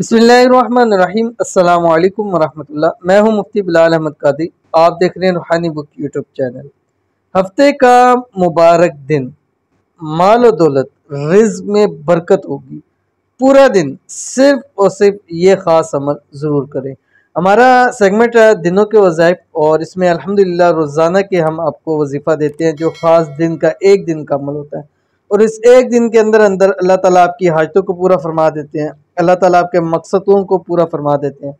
बसमीम अल्लाम वरहमल्ला मैं हूं मुफ्ती बिलाल अहमद कादी आप देख रहे हैं रूहानी बुक यूट्यूब चैनल हफ्ते का मुबारक दिन माल और दौलत रिज में बरकत होगी पूरा दिन सिर्फ और सिर्फ ये ख़ास अमल ज़रूर करें हमारा सेगमेंट है दिनों के वज़ाइफ और इसमें अल्हम्दुलिल्लाह रोज़ाना के हम आपको वजीफ़ा देते हैं जो ख़ास दिन का एक दिन का अमल होता है और इस एक दिन के अंदर अंदर अल्लाह ताला आपकी हाजतों को पूरा फरमा देते हैं अल्लाह ताला आपके मकसदों को पूरा फरमा देते हैं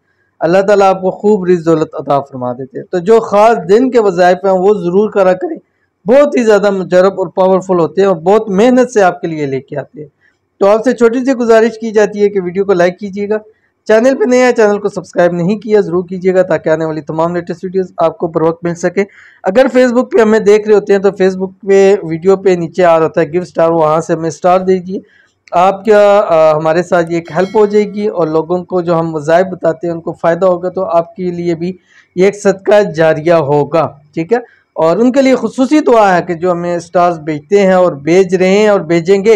अल्लाह ताला आपको खूब रिज दौलत अदा फरमा देते हैं तो जो ख़ास दिन के वज़ायफ़ हैं वो ज़रूर करा करें बहुत ही ज़्यादा मुजरब और पावरफुल होते हैं और बहुत मेहनत से आपके लिए लेके आते हैं तो आपसे छोटी सी गुजारिश की जाती है कि वीडियो को लाइक कीजिएगा चैनल पर नया चैनल को सब्सक्राइब नहीं किया ज़रूर कीजिएगा ताकि आने वाली तमाम लेटेस्ट वीडियोस आपको बर वक्त मिल सके अगर फेसबुक पे हमें देख रहे होते हैं तो फेसबुक पे वीडियो पे नीचे आ रहा था है गिव स्टार वहाँ से हमें स्टार दीजिए आप क्या आ, हमारे साथ ये एक हेल्प हो जाएगी और लोगों को जो हम मज़ाहब बताते हैं उनको फ़ायदा होगा तो आपके लिए भी ये एक सदका जारिया होगा ठीक है और उनके लिए खसूस दुआ है कि जो हमें स्टार्स भेजते हैं और भेज रहे हैं और भेजेंगे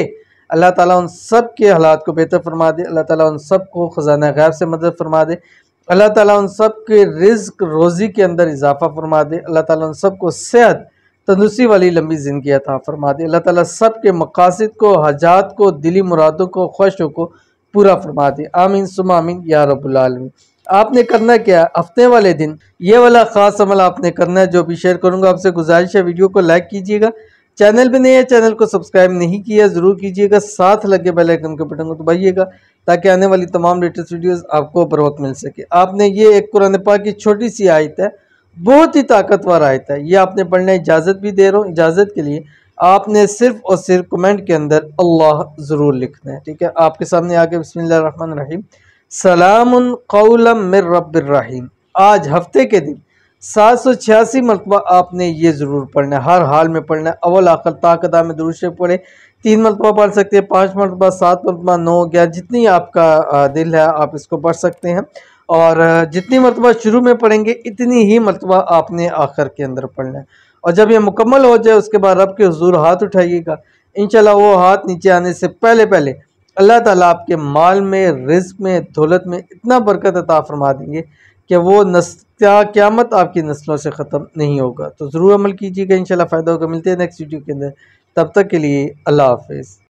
अल्लाह ताला उन सब के हालात को बेहतर फरमा दे अल्लाह ताला उन सब को ख़जाना गैब से मदद फरमा दे अल्लाह ताला उन सब के रिज्क रोज़ी के अंदर इजाफ़ा फरमा दे अल्लाह ताला उन सब को सेहत तंदुरुस्ती वाली लंबी ज़िंदगी अता फरमा दे अल्लाह ताला सब के मकासद को हजात को दिली मुरादों को ख्वाहिशों को पूरा फरमा दे आमीन सुम आमीन या रबालमीन आपने करना क्या है हफ्ते वाले दिन ये वाला ख़ास अमल आपने करना है जो भी शेयर करूँगा आपसे गुजारिश है वीडियो को लाइक कीजिएगा चैनल भी नहीं है चैनल को सब्सक्राइब नहीं किया ज़रूर कीजिएगा साथ लगे बेल आइकन के बटन को दबाइएगा ताकि आने वाली तमाम लेटेस्ट वीडियोस आपको बर वक्त मिल सके आपने ये एक कुरान पाक की छोटी सी आयत है बहुत ही ताकतवर आयत है ये आपने पढ़ना इजाज़त भी दे रहा हूँ इजाज़त के लिए आपने सिर्फ और सिर्फ कमेंट के अंदर अल्लाह ज़रूर लिखना है ठीक है आपके सामने आके बसमिल्ल रहीम सलाम रबीम आज हफ्ते के दिन सात सौ छियासी मरतबा आपने ये ज़रूर पढ़ना है हर हाल में पढ़ना है अवल आखिर ताकत में दुरुस्त पढ़े तीन मरतबा पढ़ सकते हैं पाँच मरतबा सात मरतबा नौ ग्यारह जितनी आपका दिल है आप इसको पढ़ सकते हैं और जितनी मरतबा शुरू में पढ़ेंगे इतनी ही मरतबा आपने आखिर के अंदर पढ़ना है और जब ये मुकम्मल हो जाए उसके बाद रब के हजूर हाथ उठाइएगा इन वो हाथ नीचे आने से पहले पहले अल्लाह ताला आपके माल में रिस्क में दौलत में इतना बरकत अता फरमा देंगे कि वो नस् क़्यामत आपकी नस्लों से ख़त्म नहीं होगा तो ज़रूर अमल कीजिएगा इन फ़ायदा होगा मिलते हैं नेक्स्ट वीडियो के अंदर तब तक के लिए अल्लाह हाफिज़